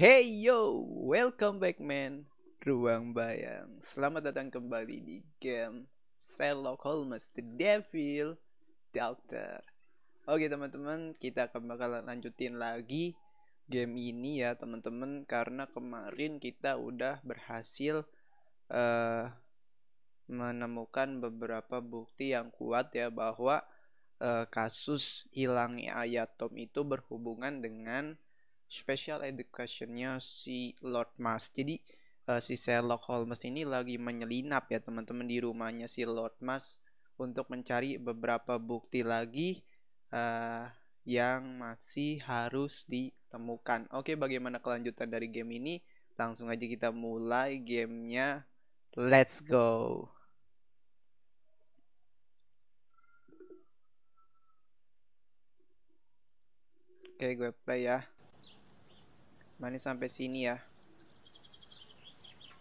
Hey yo, welcome back man Ruang Bayang Selamat datang kembali di game Sherlock Holmes The Devil Doctor Oke teman-teman, kita akan bakalan lanjutin lagi game ini ya teman-teman Karena kemarin kita udah berhasil uh, menemukan beberapa bukti yang kuat ya Bahwa uh, kasus hilangnya ayat Tom itu berhubungan dengan special educationnya si Lord Mas. jadi uh, si Sherlock Holmes ini lagi menyelinap ya teman-teman di rumahnya si Lord Mas untuk mencari beberapa bukti lagi uh, yang masih harus ditemukan oke bagaimana kelanjutan dari game ini langsung aja kita mulai gamenya let's go Oke, gue play ya mana sampai sini ya.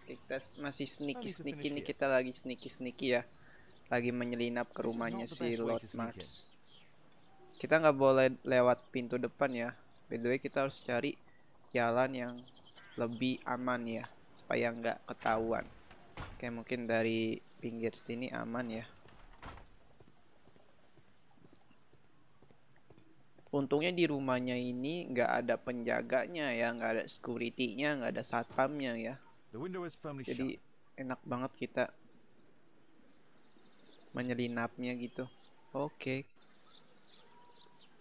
Kita masih sneaky sneaky nih ya? kita lagi sneaky sneaky ya. Lagi menyelinap ke rumahnya si Lord Mars. Kita nggak boleh lewat pintu depan ya. By the way kita harus cari jalan yang lebih aman ya supaya nggak ketahuan. Oke mungkin dari pinggir sini aman ya. untungnya di rumahnya ini nggak ada penjaganya ya nggak ada securitynya nggak ada satpamnya ya jadi enak banget kita menyelinapnya gitu oke okay.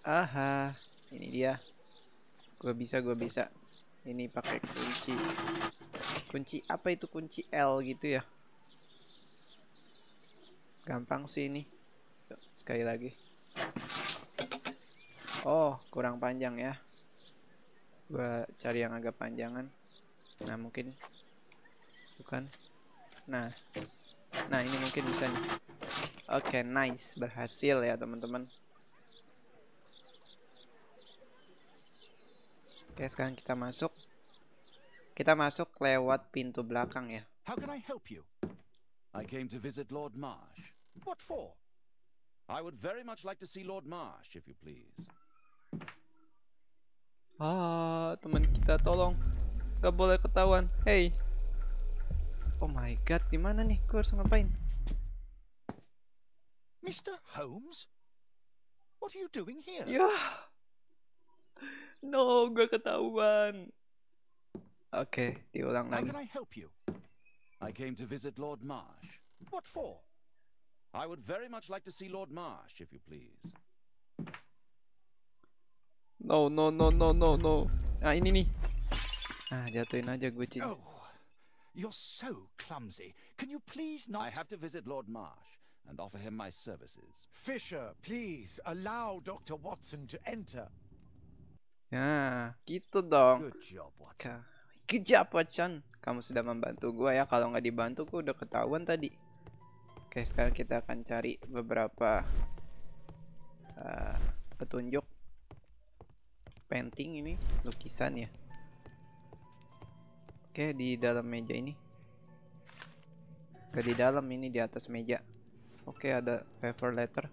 aha ini dia gue bisa gue bisa ini pakai kunci kunci apa itu kunci L gitu ya gampang sih ini sekali lagi Oh, kurang panjang ya. Gua cari yang agak panjangan. Nah, mungkin bukan. Nah. Nah, ini mungkin bisa nih. Oke, okay, nice. Berhasil ya, teman-teman. Oke, okay, sekarang kita masuk. Kita masuk lewat pintu belakang ya. How can I help you? I came to visit Lord Marsh. What for? I would very much like to see Lord Marsh, if you please. Ah, teman kita tolong. Gak boleh ketahuan. Hey. Oh my god, di mana nih? Gue harus ngapain? Mr. Holmes? What are you doing here? Ya. Yeah. No, gue ketahuan. Oke, okay, diulang lagi. How can I help you? I came to visit Lord Marsh. What for? I would very much like to see Lord Marsh, if you please. No, no, no, no, no, no. Ah ini nih. Ah jatuhin aja gue, cincin. Oh, you're so clumsy. Can you please not... I have to visit Lord Marsh and offer him my services. Fisher, please allow Dr. Watson to enter. Ya, gitu dong. Good job, Watson. Good job, Watson. Kamu sudah membantu gue ya. Kalau nggak dibantu, gue udah ketahuan tadi. Oke, sekarang kita akan cari beberapa uh, petunjuk painting ini lukisan ya oke di dalam meja ini ke di dalam ini di atas meja oke ada paper letter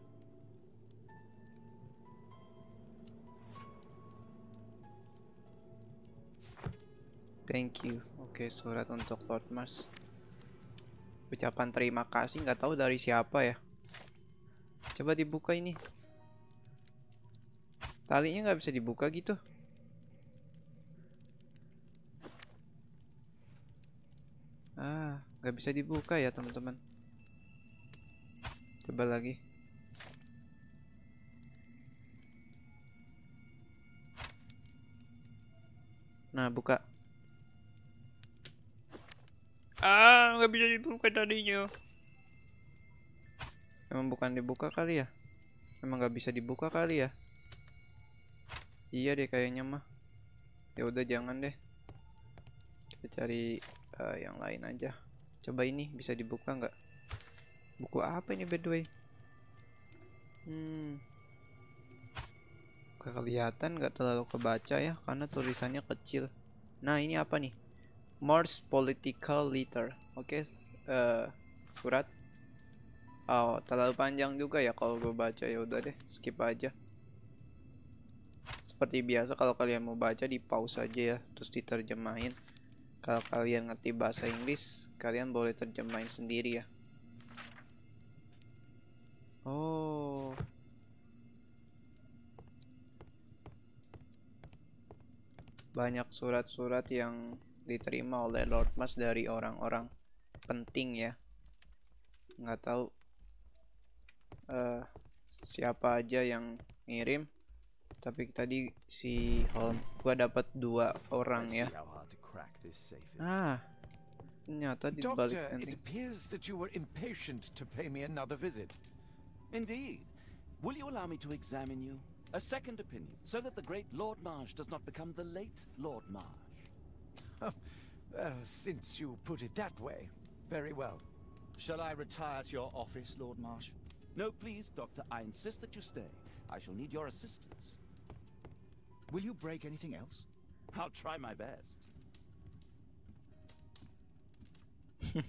thank you oke surat untuk Lord Mars ucapan terima kasih nggak tahu dari siapa ya coba dibuka ini Talinya nggak bisa dibuka gitu. Ah, nggak bisa dibuka ya teman-teman. Coba lagi. Nah, buka. Ah, nggak bisa dibuka tadinya. Emang bukan dibuka kali ya? Emang nggak bisa dibuka kali ya? iya deh kayaknya mah ya udah jangan deh kita cari uh, yang lain aja coba ini bisa dibuka nggak buku apa ini by the way hmm kelihatan nggak terlalu kebaca ya karena tulisannya kecil nah ini apa nih Mars political letter oke okay, uh, eh, surat oh terlalu panjang juga ya kalau gue baca ya udah deh skip aja seperti biasa kalau kalian mau baca di pause aja ya terus diterjemahin kalau kalian ngerti bahasa Inggris kalian boleh terjemahin sendiri ya oh banyak surat-surat yang diterima oleh Lord Mas dari orang-orang penting ya nggak tahu uh, siapa aja yang ngirim tapi tadi si Holm gua dapat dua orang ya ah ternyata di balik Doctor, it appears that you were impatient to pay me another visit indeed will you allow me to examine you a second opinion so that the great Lord Marsh does not become the late Lord Marsh well since you put it that way very well shall I retire to your office Lord Marsh no please Doctor I insist that you stay I shall need your assistance. Will you break anything else? I'll try my best.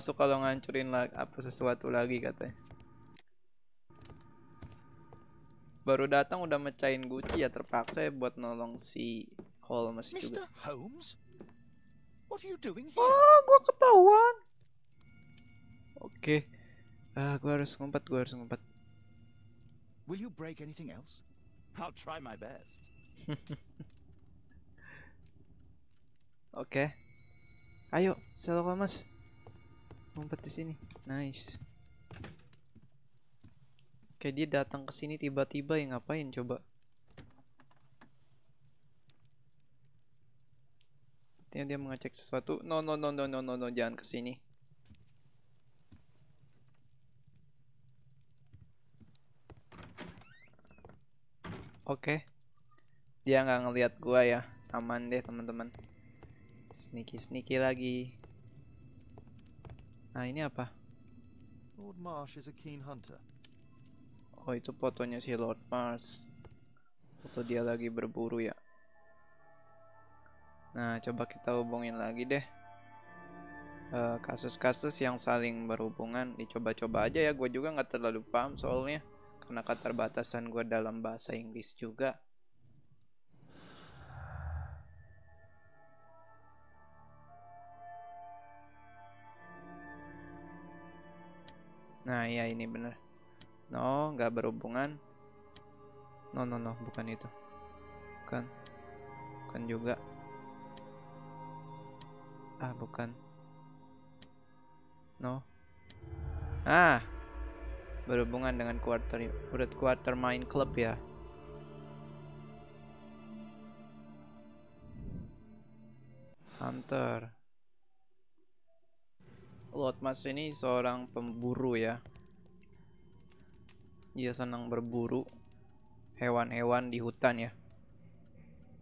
suka kalau ngancurin lagi apa sesuatu lagi katanya. Baru datang udah mecahin guci ya terpaksa ya buat nolong si Holmes Mr. juga. Holmes? What are you doing here? Ah, gua ketahuan. Oke. Okay. Ah, gua harus ngumpet, gua harus ngumpet. Will you break anything else? I'll try my best. Oke. Okay. Ayo, selalu mas. Ngumpet di sini. Nice. Kayak dia datang ke sini tiba-tiba ya ngapain coba? Artinya dia mengecek sesuatu. No no no no no no no jangan ke sini. Oke. Okay. Dia nggak ngelihat gua ya. Aman deh teman-teman. Sneaky sneaky lagi. Nah ini apa? Lord Marsh is a keen hunter. Oh itu fotonya si Lord Marsh. Foto dia lagi berburu ya. Nah coba kita hubungin lagi deh. Eh, kasus-kasus uh, yang saling berhubungan dicoba-coba aja ya. Gue juga nggak terlalu paham soalnya karena keterbatasan gue dalam bahasa Inggris juga Nah, ya ini bener. No, nggak berhubungan. No, no, no, bukan itu. Bukan. Bukan juga. Ah, bukan. No. Ah, berhubungan dengan quarter urut quarter main klub ya hunter Lord Mas ini seorang pemburu ya dia senang berburu hewan-hewan di hutan ya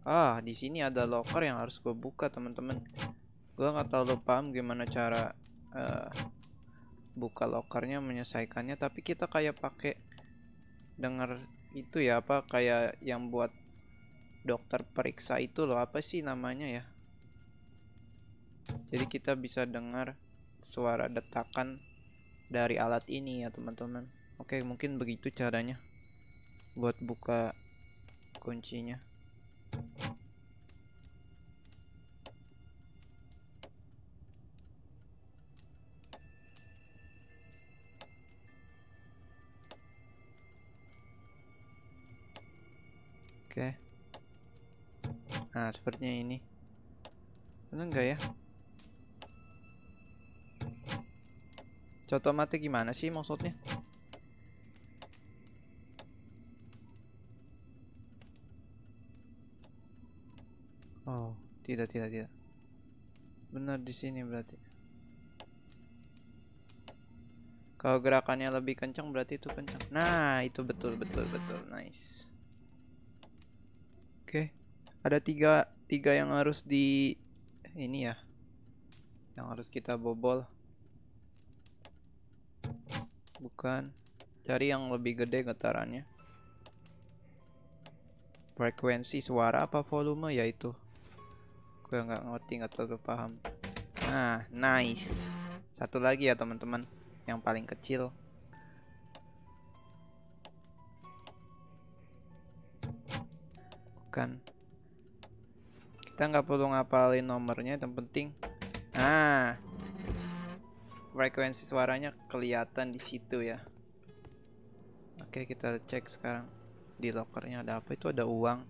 ah di sini ada locker yang harus gue buka teman-teman gue nggak terlalu paham gimana cara uh, buka lokernya menyelesaikannya tapi kita kayak pakai dengar itu ya apa kayak yang buat dokter periksa itu loh apa sih namanya ya jadi kita bisa dengar suara detakan dari alat ini ya teman-teman oke mungkin begitu caranya buat buka kuncinya Oke. Nah, sepertinya ini. Benar enggak ya? Contoh mati gimana sih maksudnya? Oh, tidak tidak tidak. Benar di sini berarti. Kalau gerakannya lebih kencang berarti itu kencang. Nah, itu betul betul betul. Nice okay. ada tiga tiga yang harus di ini ya yang harus kita bobol bukan cari yang lebih gede getarannya frekuensi suara apa volume ya itu gue nggak ngerti nggak terlalu paham nah nice satu lagi ya teman-teman yang paling kecil bukan kita nggak perlu ngapalin nomornya yang penting nah frekuensi suaranya kelihatan di situ ya oke kita cek sekarang di lokernya ada apa itu ada uang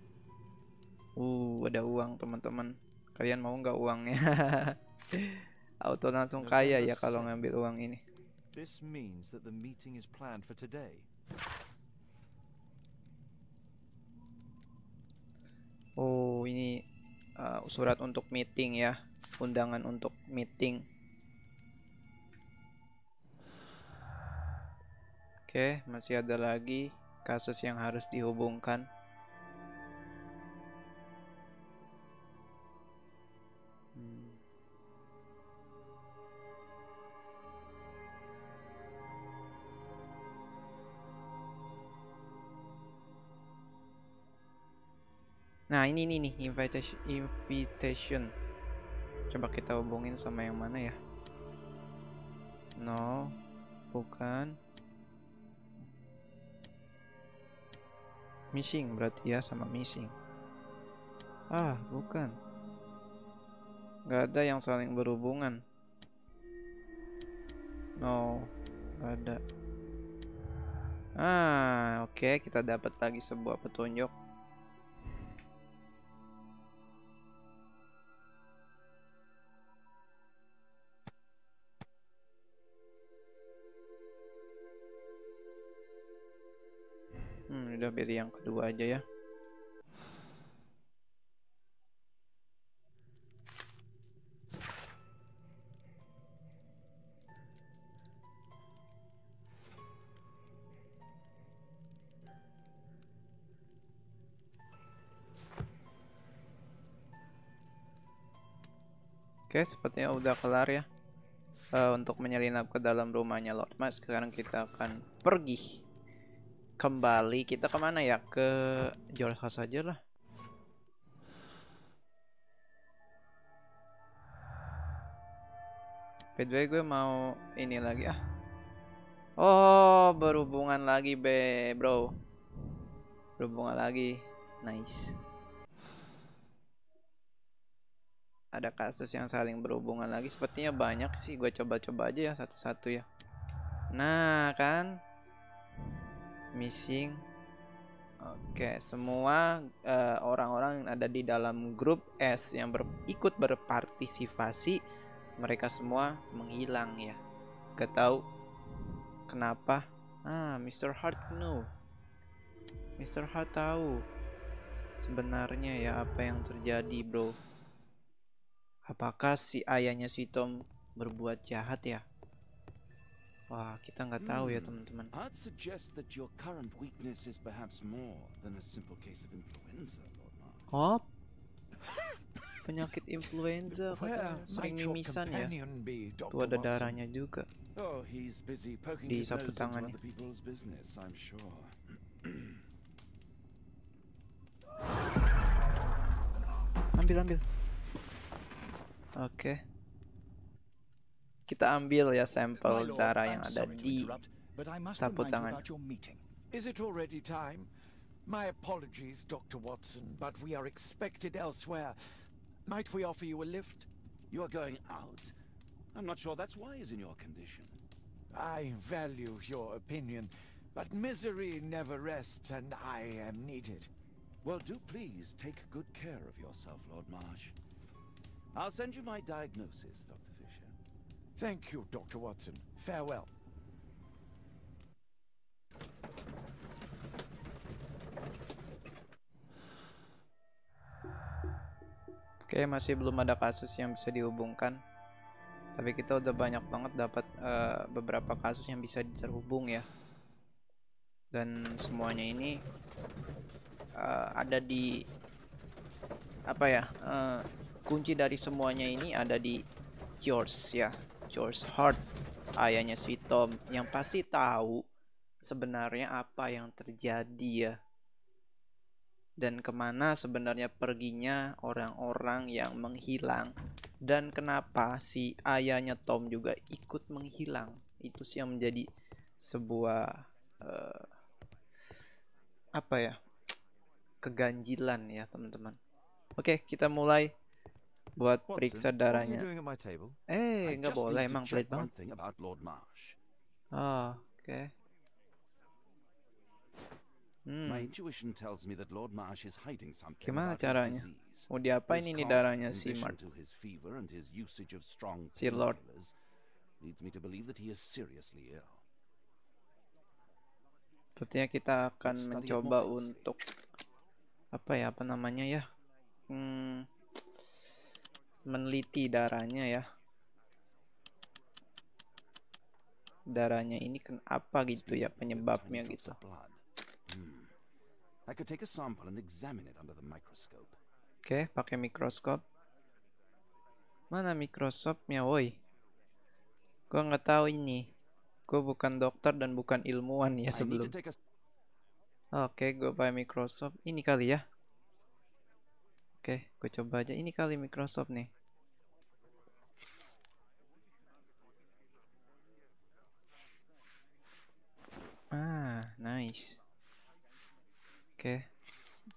uh ada uang teman-teman kalian mau nggak uangnya auto langsung kaya ya kalau ngambil uang ini This means that the meeting is planned for today. ini uh, surat untuk meeting ya, undangan untuk meeting. Oke, okay, masih ada lagi kasus yang harus dihubungkan. Nah ini nih nih invitation invitation. Coba kita hubungin sama yang mana ya? No, bukan. Missing berarti ya sama missing. Ah, bukan. Gak ada yang saling berhubungan. No, gak ada. Ah, oke okay, kita dapat lagi sebuah petunjuk. pilih yang kedua aja ya. Oke, sepertinya udah kelar ya. Uh, untuk menyelinap ke dalam rumahnya Lord Mas, sekarang kita akan pergi kembali kita kemana ya ke Joel saja aja lah By gue mau ini lagi ah Oh berhubungan lagi be bro Berhubungan lagi Nice Ada kasus yang saling berhubungan lagi Sepertinya banyak sih Gue coba-coba aja ya satu-satu ya Nah kan missing Oke, semua eh, orang-orang yang ada di dalam grup S yang ber, ikut berpartisipasi, mereka semua menghilang ya. Gak tahu kenapa. Ah, Mr. Hart no. Mr. Hart tahu sebenarnya ya apa yang terjadi, bro. Apakah si ayahnya si Tom berbuat jahat ya? Wah, kita nggak tahu ya hmm. teman-teman. I'd Oh, penyakit influenza katanya sering mimisan ya. Tuh ada darahnya juga. Oh, di sapu tangan ya. Business, ambil ambil. Oke. Okay. kita ambil ya sampel darah yang ada di saputangan. Is it already time? My apologies, Dr. Watson, but we are expected elsewhere. Might we offer you a lift? You are going out? I'm not sure that's wise in your condition. I value your opinion, but misery never rests and I am needed. Well, do please take good care of yourself, Lord Marsh. I'll send you my diagnosis, Doctor. Thank you, Dr. Watson. Farewell. Oke, okay, masih belum ada kasus yang bisa dihubungkan. Tapi kita udah banyak banget dapat uh, beberapa kasus yang bisa terhubung ya. Dan semuanya ini uh, ada di apa ya? Uh, kunci dari semuanya ini ada di yours ya. George Hart, ayahnya si Tom, yang pasti tahu sebenarnya apa yang terjadi ya. Dan kemana sebenarnya perginya orang-orang yang menghilang. Dan kenapa si ayahnya Tom juga ikut menghilang. Itu sih yang menjadi sebuah... Uh, apa ya? Keganjilan ya teman-teman. Oke, kita mulai buat periksa darahnya. Eh, nggak boleh emang pelit banget. Ah, oke. Hmm. Gimana caranya? Mau diapain ini darahnya si Mart? Si Lord. Sepertinya kita akan mencoba untuk apa ya apa namanya ya? Hmm, meneliti darahnya ya darahnya ini kenapa gitu ya penyebabnya gitu hmm. oke pakai mikroskop mana mikroskopnya woi gua nggak tahu ini gua bukan dokter dan bukan ilmuwan ya sebelum oke okay, gua pakai mikroskop ini kali ya Oke, gue coba aja ini kali Microsoft nih. Ah, nice. Oke.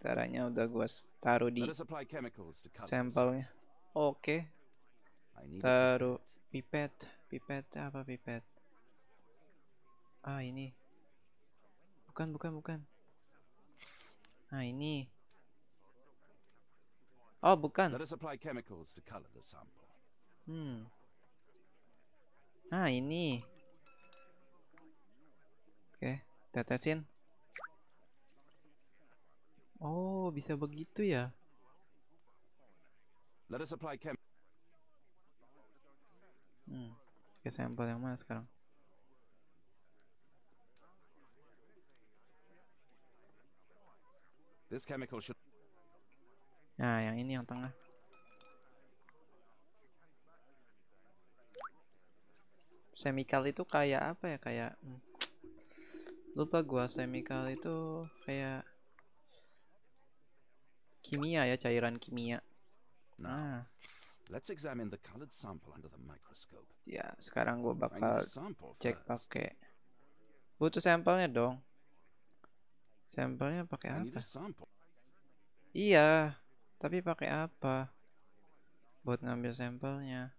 Caranya udah gue taruh di sampelnya. Oke. Taruh pipet, pipet apa pipet? Ah, ini. Bukan, bukan, bukan. Ah ini. Oh, bukan. Hmm. Nah, ini. Oke, tetesin. Oh, bisa begitu ya. Let us apply chem hmm. Oke, sampel yang mana sekarang? This chemical should Nah, yang ini yang tengah. Semikal itu kayak apa ya? Kayak hmm. lupa gua semikal itu kayak kimia ya, cairan kimia. Nah, let's examine the colored sample under the microscope. Ya, sekarang gua bakal cek pakai butuh sampelnya dong. Sampelnya pakai apa? Iya, tapi pakai apa? Buat ngambil sampelnya.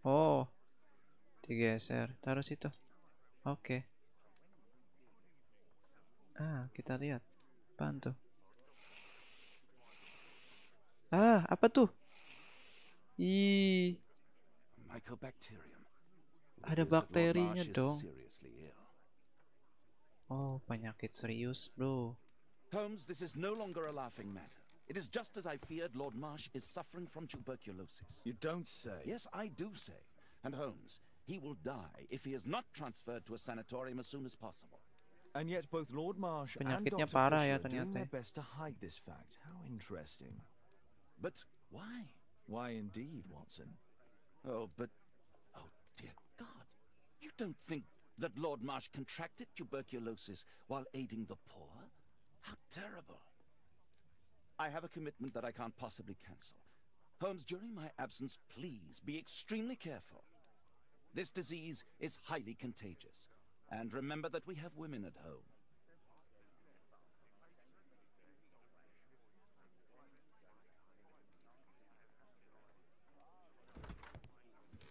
Oh. Digeser. Taruh situ. Oke. Okay. Ah, kita lihat. bantu. Ah, apa tuh? Ih. Ada bakterinya dong. Oh, penyakit serius, Bro. Holmes, this is no longer a laughing matter. It is just as I feared Lord Marsh is suffering from tuberculosis. You don't say? Yes, I do say. And Holmes, he will die if he is not transferred to a sanatorium as soon as possible. And yet both Lord Marsh and Dr. parah Fisher ya doing their best to hide this fact. How interesting. But why? Why indeed, Watson. Oh, but... Oh, dear God. You don't think that Lord Marsh contracted tuberculosis while aiding the poor? How terrible. I have a commitment that I can't possibly cancel. Holmes, during my absence, please be extremely careful. This disease is highly contagious. And remember that we have women at home.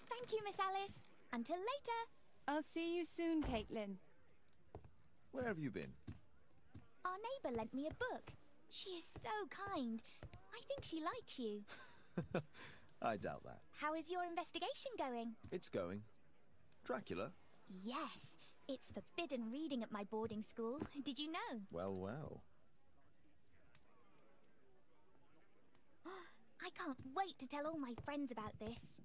Thank you, Miss Alice. Until later. I'll see you soon, Caitlin. Where have you been? Our neighbour lent me a book. She is so kind. I think she likes you. I doubt that. How is your investigation going? It's going. Dracula? Yes. It's forbidden reading at my boarding school. Did you know? Well, well. I can't wait to tell all my friends about this.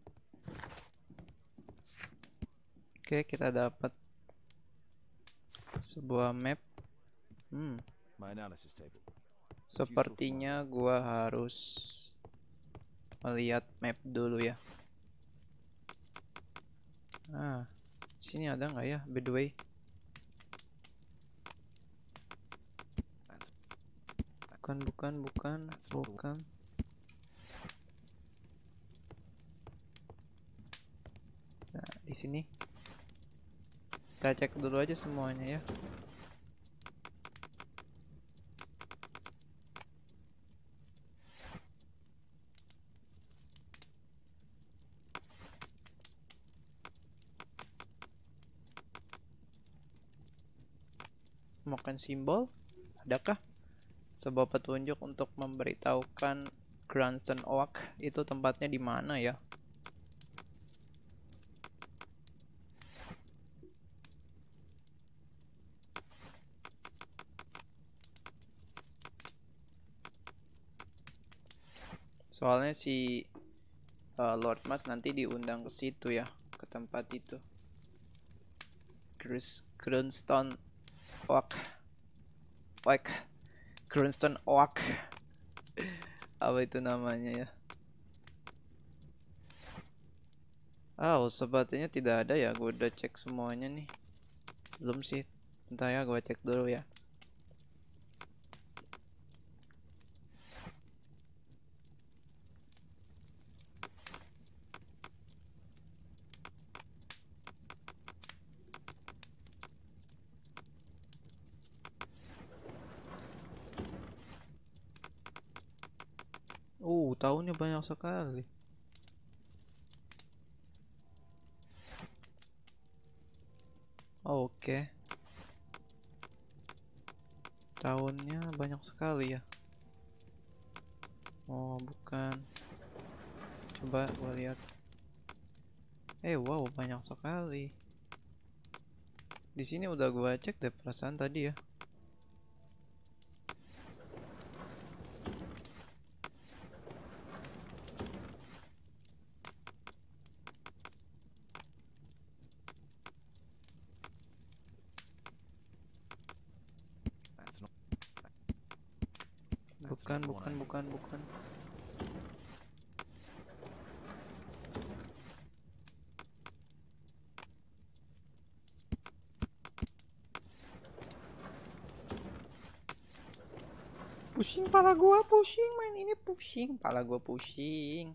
Oke, okay, kita dapat sebuah map. Hmm. Sepertinya gua harus melihat map dulu ya. Nah, sini ada nggak ya? By the way. Bukan, bukan, bukan, bukan. Nah, di sini. Kita cek dulu aja semuanya ya. menggunakan simbol? Adakah sebuah petunjuk untuk memberitahukan Grandston Oak itu tempatnya di mana ya? Soalnya si uh, Lord Mas nanti diundang ke situ ya, ke tempat itu. Chris Grunstone Oak spike grindstone oak apa itu namanya ya Oh, sepertinya tidak ada ya. Gue udah cek semuanya nih. Belum sih. Entah ya, gue cek dulu ya. kurang sekali oke okay. tahunnya banyak sekali ya oh bukan coba gua lihat eh wow banyak sekali di sini udah gua cek deh perasaan tadi ya bukan bukan bukan pusing pala gua pusing main ini pusing pala gua pusing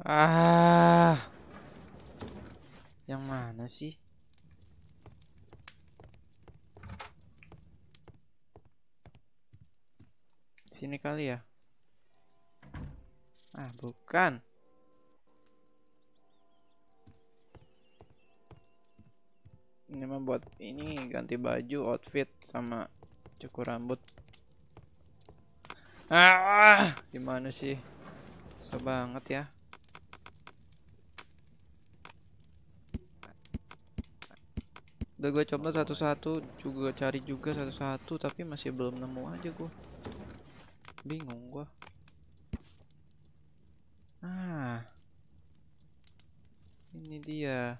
Ah. Yang mana sih? Sini kali ya? Ah, bukan. Ini mah buat ini ganti baju, outfit sama cukur rambut. Ah, gimana sih? Susah banget ya. udah gue coba satu-satu juga cari juga satu-satu tapi masih belum nemu aja gue bingung gue ah ini dia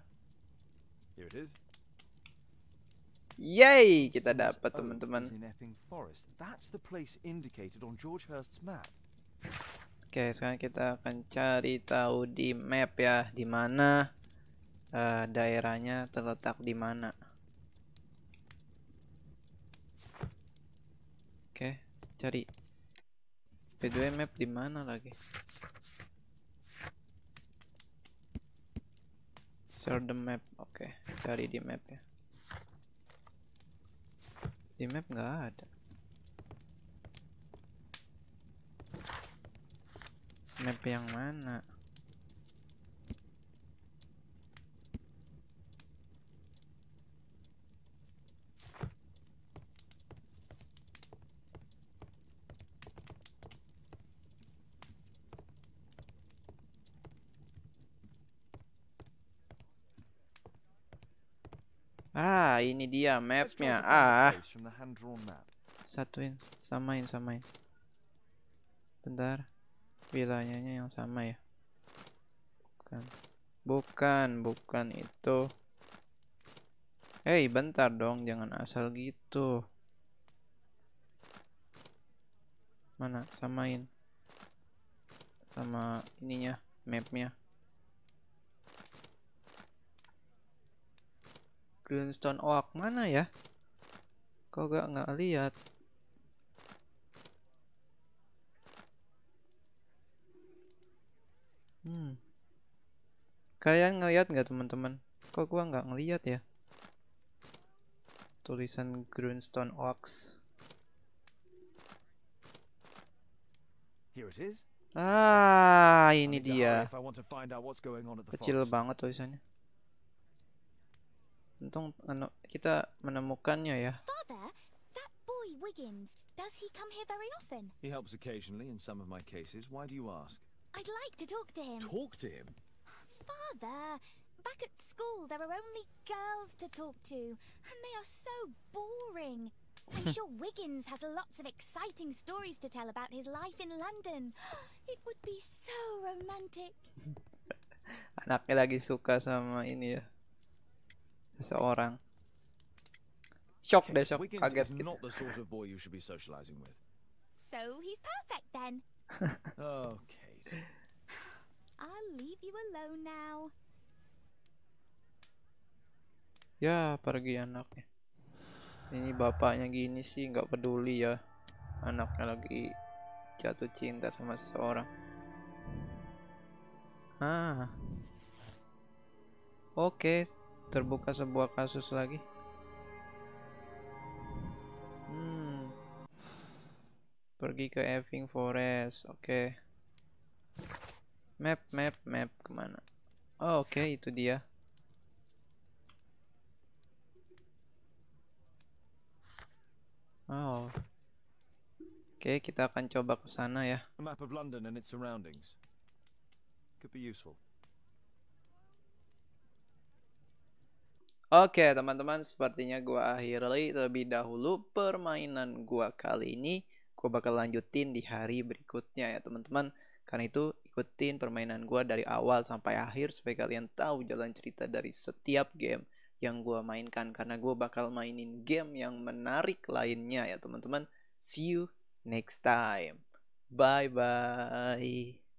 Yay, kita dapat teman-teman. Oke, sekarang kita akan cari tahu di map ya, di mana uh, daerahnya terletak di mana. okay. cari P2 map di mana lagi share the map oke cari di map ya di map nggak ada map yang mana ini dia mapnya. Ah. Satuin, samain, samain. Bentar. Wilayahnya yang sama ya. Bukan. Bukan, bukan itu. Hei, bentar dong, jangan asal gitu. Mana? Samain. Sama ininya, mapnya. Greenstone Oak oh, mana ya? Kok gak nggak lihat? Hmm. Kalian ngelihat nggak teman-teman? Kok gua nggak ngelihat ya? Tulisan Greenstone Oaks. Here it is. Ah, ini dia. Kecil banget tulisannya. Untung ano, kita menemukannya ya. Father, that boy Wiggins, does he come here very often? He helps occasionally in some of my cases. Why do you ask? I'd like to talk to him. Talk to him? Father, back at school there are only girls to talk to, and they are so boring. I'm sure Wiggins has lots of exciting stories to tell about his life in London. It would be so romantic. Anaknya lagi suka sama ini ya. seseorang shock deh shock kaget gitu. So he's perfect then. oh, Kate. I'll leave you alone now. Ya, pergi anaknya. Ini bapaknya gini sih, nggak peduli ya. Anaknya lagi jatuh cinta sama seseorang. Ah. Oke, okay, terbuka sebuah kasus lagi. Hmm. Pergi ke Eving Forest. Oke. Okay. Map, map, map kemana? Oh, oke, okay, itu dia. Oh. Oke, okay, kita akan coba ke sana ya. map Oke teman-teman, sepertinya gue akhiri terlebih dahulu permainan gue kali ini. Gue bakal lanjutin di hari berikutnya ya teman-teman. Karena itu ikutin permainan gue dari awal sampai akhir supaya kalian tahu jalan cerita dari setiap game yang gue mainkan. Karena gue bakal mainin game yang menarik lainnya ya teman-teman. See you next time. Bye bye.